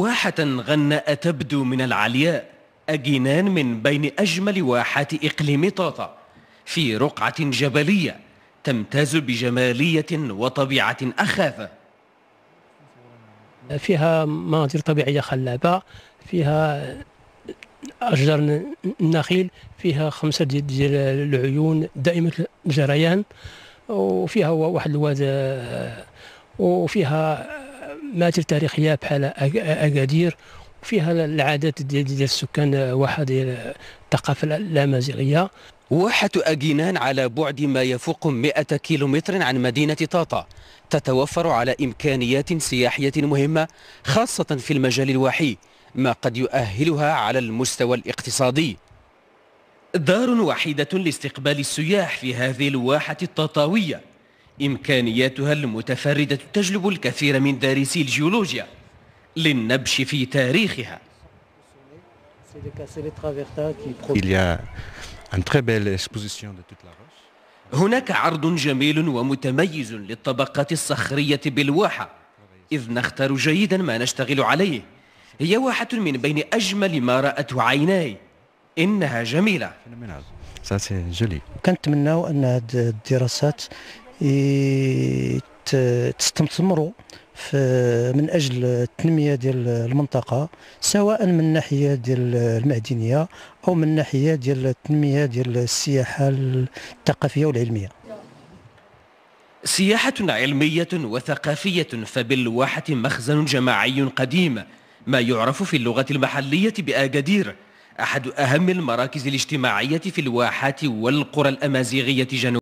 واحة غناء تبدو من العلياء أجنان من بين أجمل واحات إقليم طاطا في رقعة جبلية تمتاز بجمالية وطبيعة أخافة فيها مناظر طبيعية خلابة فيها أشجار النخيل فيها خمسة ديال العيون دائمة الجريان وفيها واحد الواد وفيها مآثر تاريخيه بحال اكادير وفيها العادات ديال السكان آه، واحد آه، الثقافه الامازيغيه واحة أجينان على بعد ما يفوق 100 كيلومتر عن مدينة طاطا تتوفر على إمكانيات سياحية مهمة خاصة في المجال الواحي ما قد يؤهلها على المستوى الاقتصادي دار وحيدة لاستقبال السياح في هذه الواحة الطاطاوية إمكانياتها المتفردة تجلب الكثير من دارسي الجيولوجيا للنبش في تاريخها هناك عرض جميل ومتميز للطبقات الصخرية بالواحة إذ نختار جيدا ما نشتغل عليه هي واحة من بين أجمل ما رأته عيناي إنها جميلة كنتمناو أن هذه الدراسات تستثمروا من اجل التنميه ديال المنطقه سواء من الناحيه ديال المعدنيه او من الناحيه ديال التنميه ديال السياحه الثقافيه والعلميه سياحة علمية وثقافية فبالواحة مخزن جماعي قديم ما يعرف في اللغة المحلية بأجدير أحد أهم المراكز الاجتماعية في الواحات والقرى الأمازيغية جنوب